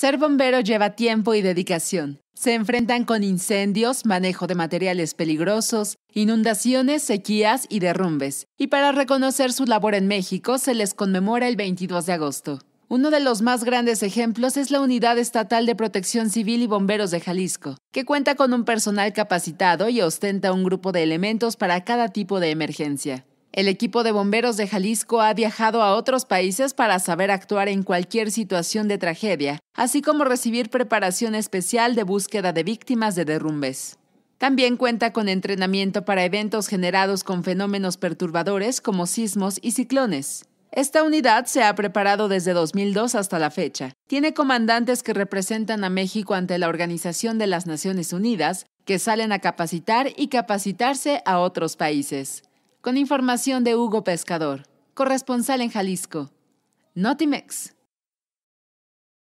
Ser bombero lleva tiempo y dedicación. Se enfrentan con incendios, manejo de materiales peligrosos, inundaciones, sequías y derrumbes. Y para reconocer su labor en México se les conmemora el 22 de agosto. Uno de los más grandes ejemplos es la Unidad Estatal de Protección Civil y Bomberos de Jalisco, que cuenta con un personal capacitado y ostenta un grupo de elementos para cada tipo de emergencia. El equipo de bomberos de Jalisco ha viajado a otros países para saber actuar en cualquier situación de tragedia, así como recibir preparación especial de búsqueda de víctimas de derrumbes. También cuenta con entrenamiento para eventos generados con fenómenos perturbadores como sismos y ciclones. Esta unidad se ha preparado desde 2002 hasta la fecha. Tiene comandantes que representan a México ante la Organización de las Naciones Unidas, que salen a capacitar y capacitarse a otros países. Con información de Hugo Pescador, corresponsal en Jalisco. Notimex.